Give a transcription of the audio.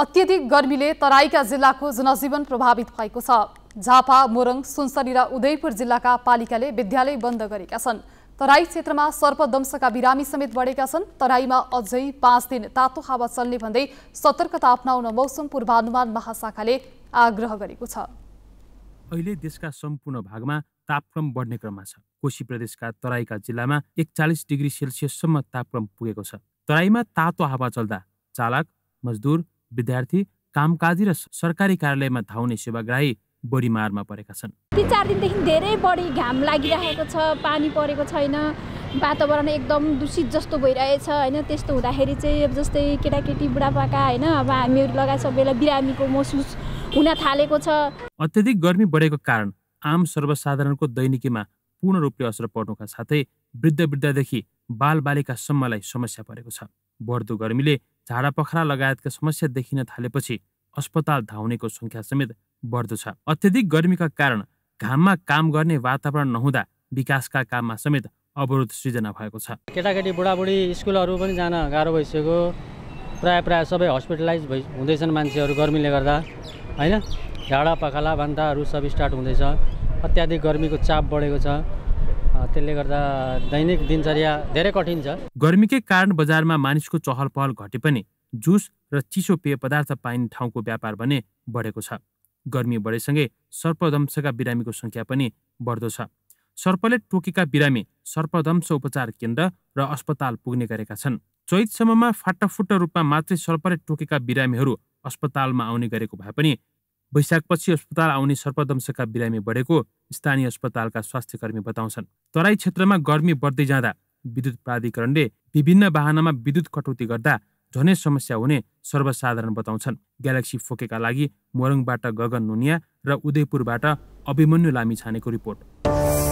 अत्यधिक गर्मीले तराईका जिल्लाको जनजीवन प्रभावित भएको छ झापा मोरङ सुनसरी र उदयपुर जिल्लाका पालिकाले विद्यालय बन्द गरेका छन् तराई क्षेत्रमा सर्पदंशका बिरामी समेत बढेका छन् तराईमा अझै पाँच दिन तातो हावा चल्ने भन्दै सतर्कता अप्नाउन मौसम पूर्वानुमान महाशाखाले आग्रह गरेको छ अहिले देशका सम्पूर्ण भागमा तापक्रम बढ्ने क्रममा छ कोशी प्रदेशका तराईका जिल्लामा एकचालिस डिग्री सेल्सियससम्म तापक्रम पुगेको छ तराईमा तातो हावा चल्दा चालक मजदुर विद्यार्थी कामकाजी र सरकारी कार्यालयमा धाउने सेवाग्राही बढी मारमा परेका छन् तिन चार दिनदेखि धेरै बढी घाम लागिरहेको छ पानी परेको छैन वातावरण एकदम दूषित जस्तो भइरहेछ होइन त्यस्तो हुँदाखेरि चाहिँ अब जस्तै केटाकेटी बुढापाका होइन अब हामीहरू लगायत सबैलाई बिरामीको महसुस हुन थालेको छ अत्यधिक गर्मी बढेको कारण आम सर्वसाधारणको दैनिकीमा पूर्ण रूपले असर पर्नुका साथै वृद्ध वृद्धदेखि बालबालिकासम्मलाई समस्या परेको छ बढ्दो गर्मीले झाडा पखरा लगायतका समस्या देखिन थालेपछि अस्पताल धाउनेको सङ्ख्या समेत बढ्दो छ अत्यधिक गर्मीका कारण घाममा काम गर्ने वातावरण नहुँदा विकासका काममा समेत अवरोध सृजना भएको छ केटाकेटी बुढाबुढी स्कुलहरू पनि जान गाह्रो भइसक्यो प्राय प्रायः सबै हस्पिटलाइज भइ हुँदैछन् मान्छेहरू गर्मीले गर्दा होइन झाडा पखाला भन्ताहरू सब स्टार्ट हुँदैछ अत्याधिक गर्मीको चाप बढेको छ त्यसले गर्दा दैनिक दिनचर्या धेरै कठिन छ गर्मीकै कारण बजारमा मानिसको चहल पहल घटे पनि जुस र चिसो पेय पदार्थ पाइने ठाउँको व्यापार भने बढेको छ गर्मी बढेसँगै सर्पदंशका बिरामीको सङ्ख्या पनि बढ्दो छ सर्पले टोकेका बिरामी सर्पदंश उपचार केन्द्र र अस्पताल पुग्ने गरेका छन् चैतसम्ममा फाटाफुट रूपमा मात्रै सर्पले टोकेका बिरामीहरू अस्पतालमा आउने गरेको भए पनि वैशाखपछि अस्पताल आउने सर्पदंशका बिरामी बढेको स्थानीय अस्पतालका स्वास्थ्य कर्मी बताउँछन् तराई क्षेत्रमा गर्मी बढ्दै जाँदा विद्युत प्राधिकरणले विभिन्न वाहनामा विद्युत कटौती गर्दा झनै समस्या हुने सर्वसाधारण बताउँछन् ग्यालेक्सी फोकेका लागि मोरङबाट गगन नुनिया र उदयपुरबाट अभिमन्यु लामी छानेको रिपोर्ट